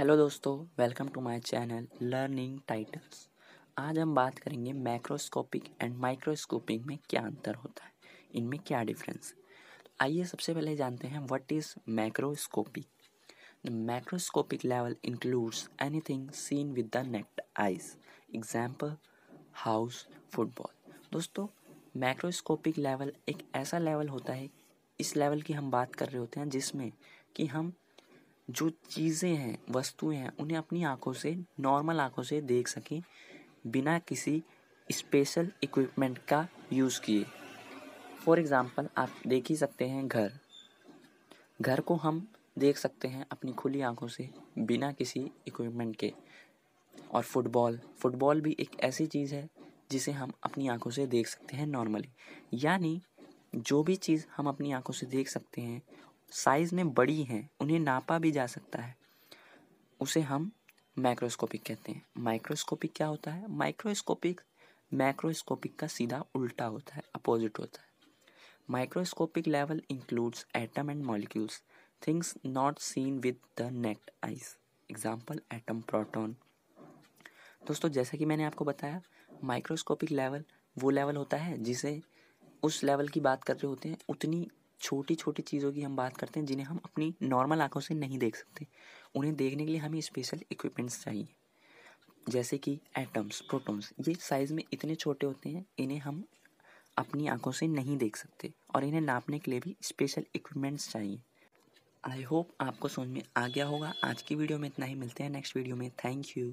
hello दोस्तों welcome to my channel learning titles आज हम बात करेंगे मैक्रोस्कोपिक एंड माइक्रोस्कोपिक में क्या अंतर होता है इनमें क्या डिफरेंस तो आइए सबसे पहले जानते हैं what is macroscopic the macroscopic level includes anything seen with the naked eyes example house football दोस्तों मैक्रोस्कोपिक लेवल एक ऐसा लेवल होता है इस लेवल की हम बात कर रहे होते हैं जिसमें कि हम जो चीज़ें हैं वस्तुएं हैं उन्हें अपनी आँखों से नॉर्मल आँखों से देख सकें बिना किसी स्पेशल इक्विपमेंट का यूज़ किए फॉर एग्ज़ाम्पल आप देख ही सकते हैं घर घर को हम देख सकते हैं अपनी खुली आँखों से बिना किसी इक्विपमेंट के और फुटबॉल फुटबॉल भी एक ऐसी चीज़ है जिसे हम अपनी आँखों से देख सकते हैं नॉर्मली यानी जो भी चीज़ हम अपनी आँखों से देख सकते हैं साइज़ में बड़ी हैं उन्हें नापा भी जा सकता है उसे हम माइक्रोस्कोपिक कहते हैं माइक्रोस्कोपिक क्या होता है माइक्रोस्कोपिक मैक्रोस्कोपिक का सीधा उल्टा होता है अपोजिट होता है microscopic level includes atom and molecules things not seen with the naked eyes example atom proton दोस्तों जैसा कि मैंने आपको बताया माइक्रोस्कोपिक लेवल वो लेवल होता है जिसे उस लेवल की बात कर रहे होते हैं उतनी छोटी छोटी चीज़ों की हम बात करते हैं जिन्हें हम अपनी नॉर्मल आंखों से नहीं देख सकते उन्हें देखने के लिए हमें स्पेशल इक्विपमेंट्स चाहिए जैसे कि एटम्स प्रोटॉन्स ये साइज़ में इतने छोटे होते हैं इन्हें हम अपनी आंखों से नहीं देख सकते और इन्हें नापने के लिए भी स्पेशल इक्विपमेंट्स चाहिए आई होप आपको समझ में आ गया होगा आज की वीडियो में इतना ही मिलते हैं नेक्स्ट वीडियो में थैंक यू